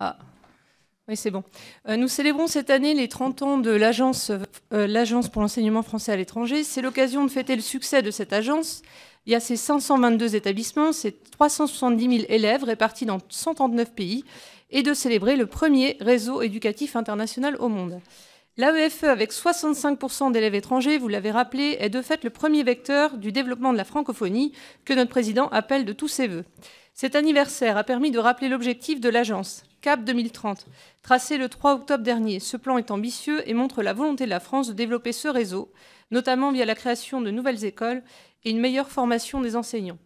Ah, oui, c'est bon. Euh, nous célébrons cette année les 30 ans de euh, l'Agence pour l'enseignement français à l'étranger. C'est l'occasion de fêter le succès de cette agence. Il y a ses 522 établissements, ses 370 000 élèves répartis dans 139 pays et de célébrer le premier réseau éducatif international au monde. L'AEFE, avec 65% d'élèves étrangers, vous l'avez rappelé, est de fait le premier vecteur du développement de la francophonie que notre président appelle de tous ses voeux. Cet anniversaire a permis de rappeler l'objectif de l'agence, Cap 2030, tracé le 3 octobre dernier. Ce plan est ambitieux et montre la volonté de la France de développer ce réseau, notamment via la création de nouvelles écoles et une meilleure formation des enseignants.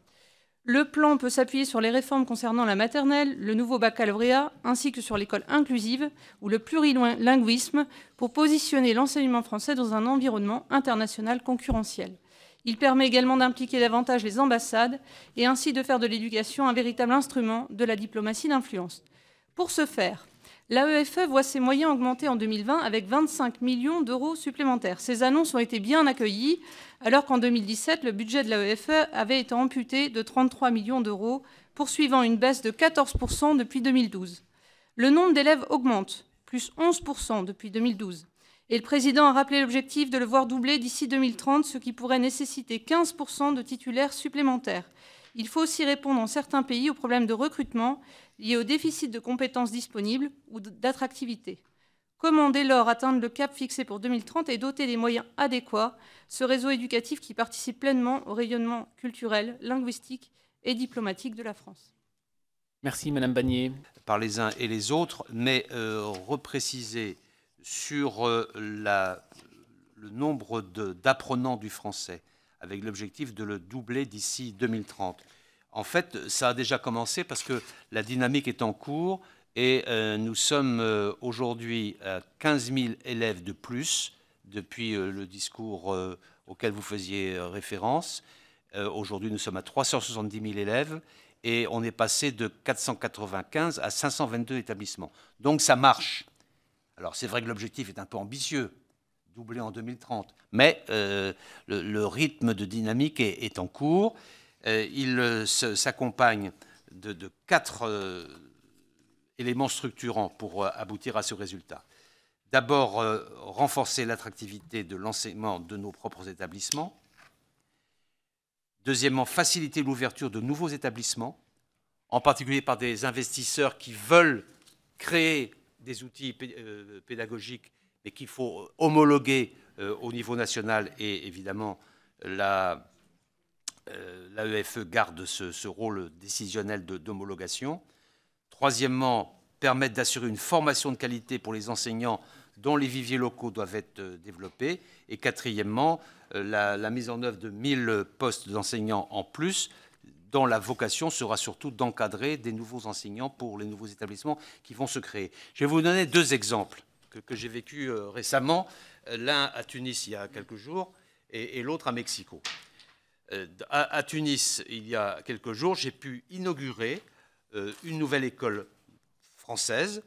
Le plan peut s'appuyer sur les réformes concernant la maternelle, le nouveau baccalauréat, ainsi que sur l'école inclusive ou le plurilinguisme pour positionner l'enseignement français dans un environnement international concurrentiel. Il permet également d'impliquer davantage les ambassades et ainsi de faire de l'éducation un véritable instrument de la diplomatie d'influence. Pour ce faire, l'AEFE voit ses moyens augmenter en 2020 avec 25 millions d'euros supplémentaires. Ces annonces ont été bien accueillies, alors qu'en 2017, le budget de l'AEFE avait été amputé de 33 millions d'euros, poursuivant une baisse de 14% depuis 2012. Le nombre d'élèves augmente, plus 11% depuis 2012. Et le président a rappelé l'objectif de le voir doubler d'ici 2030, ce qui pourrait nécessiter 15% de titulaires supplémentaires. Il faut aussi répondre en certains pays aux problèmes de recrutement liés au déficit de compétences disponibles ou d'attractivité. Comment dès lors atteindre le cap fixé pour 2030 et doter des moyens adéquats ce réseau éducatif qui participe pleinement au rayonnement culturel, linguistique et diplomatique de la France Merci Madame Bagnier. Par les uns et les autres, mais euh, repréciser sur euh, le nombre d'apprenants du français avec l'objectif de le doubler d'ici 2030. En fait, ça a déjà commencé parce que la dynamique est en cours et euh, nous sommes euh, aujourd'hui à 15 000 élèves de plus depuis euh, le discours auquel vous faisiez référence. aujourd'hui, nous sommes à 370 000 élèves et on est passé de 495 à 522 établissements. Donc ça marche. Alors c'est vrai que l'objectif est un peu ambitieux, doublé en 2030. Mais euh, le, rythme de dynamique est, en cours. Euh, il euh, s'accompagne de, de, quatre éléments structurants pour aboutir à ce résultat. D'abord, renforcer l'attractivité de l'enseignement de nos propres établissements. Deuxièmement, faciliter l'ouverture de nouveaux établissements, en particulier par des investisseurs qui veulent créer des outils pédagogiques mais qu'il faut euh, homologuer euh, au niveau national. Et évidemment, l'AEFE euh, e garde ce, rôle décisionnel d'homologation. Troisièmement, permettre d'assurer une formation de qualité pour les enseignants dont les viviers locaux doivent être développés. Et quatrièmement, la, la mise en œuvre de 1000 postes d'enseignants en plus, dont la vocation sera surtout d'encadrer des nouveaux enseignants pour les nouveaux établissements qui vont se créer. Je vais vous donner deux exemples que, j'ai vécu euh, récemment, euh, l'un à Tunis il y a quelques jours et, l'autre à Mexico. Euh, à, Tunis, il y a quelques jours, j'ai pu inaugurer une nouvelle école française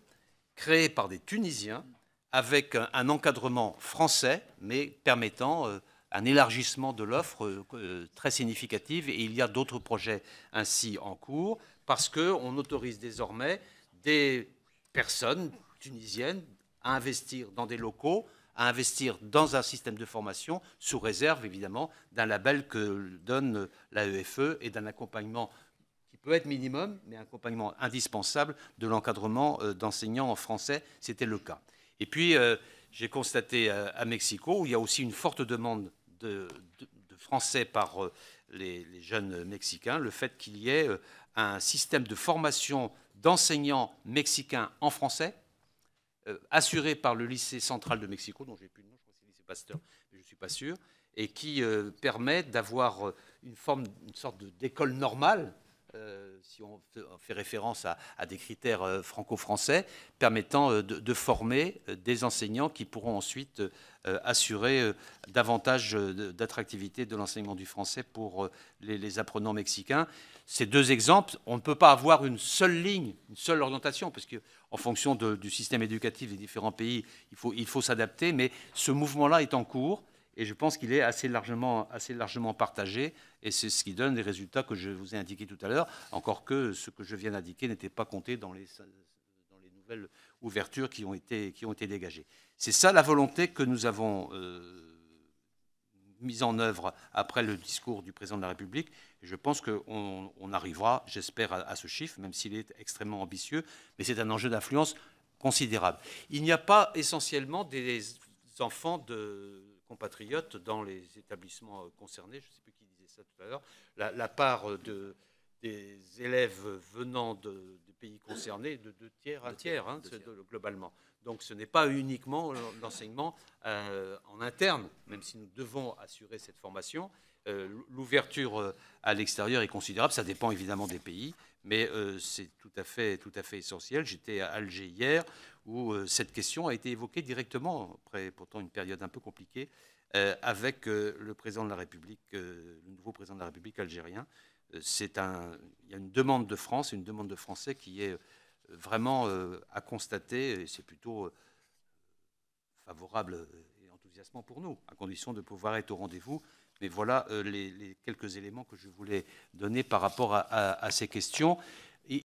créée par des Tunisiens avec un, encadrement français, mais permettant un élargissement de l'offre très significative et il y a d'autres projets ainsi en cours parce qu'on autorise désormais des personnes tunisiennes à investir dans des locaux, à investir dans un système de formation, sous réserve évidemment d'un label que donne l'AEFE e et d'un accompagnement qui peut être minimum, mais un accompagnement indispensable de l'encadrement euh, d'enseignants en français. C'était le cas. Et puis, euh, j'ai constaté euh, à, Mexico, où il y a aussi une forte demande de, français par les, jeunes mexicains, le fait qu'il y ait un système de formation d'enseignants mexicains en français, euh, assuré par le lycée central de Mexico, dont j'ai plus de nom, je crois que c'est le lycée Pasteur, mais je ne suis pas sûr, et qui euh, permet d'avoir euh, une forme, une sorte d'école normale euh, si on fait référence à, des critères euh, franco-français, permettant euh, de, former des enseignants qui pourront ensuite assurer davantage d'attractivité de l'enseignement du français pour les, apprenants mexicains. Ces deux exemples, on ne peut pas avoir une seule ligne, une seule orientation, parce qu'en fonction du système éducatif des différents pays, il faut s'adapter, mais ce mouvement-là est en cours. Et je pense qu'il est assez largement, partagé. Et c'est ce qui donne les résultats que je vous ai indiqués tout à l'heure. Encore que ce que je viens d'indiquer n'était pas compté dans les, nouvelles ouvertures qui ont été, dégagées. C'est ça la volonté que nous avons euh, mise en œuvre après le discours du président de la République. je pense qu'on arrivera, j'espère, à ce chiffre, même s'il est extrêmement ambitieux. Mais c'est un enjeu d'influence considérable. Il n'y a pas essentiellement des enfants de compatriotes dans les établissements euh, concernés. Je ne sais plus qui disait ça tout à l'heure. La, part euh, des élèves venant de, des pays concernés de deux tiers à tiers, hein, globalement. Donc ce n'est pas uniquement l'enseignement euh, en interne, même si nous devons assurer cette formation. Euh, l'ouverture euh, à l'extérieur est considérable. Ça dépend évidemment des pays, mais euh, c'est tout à fait, tout à fait essentiel. J'étais à Alger hier, où cette question a été évoquée directement, après pourtant une période un peu compliquée, avec le président de la République, le nouveau président de la République algérien. il y a une demande de France, une demande de Français qui est vraiment à constater, et c'est plutôt favorable et enthousiasmant pour nous, à condition de pouvoir être au rendez-vous mais voilà euh, les, quelques éléments que je voulais donner par rapport à ces questions.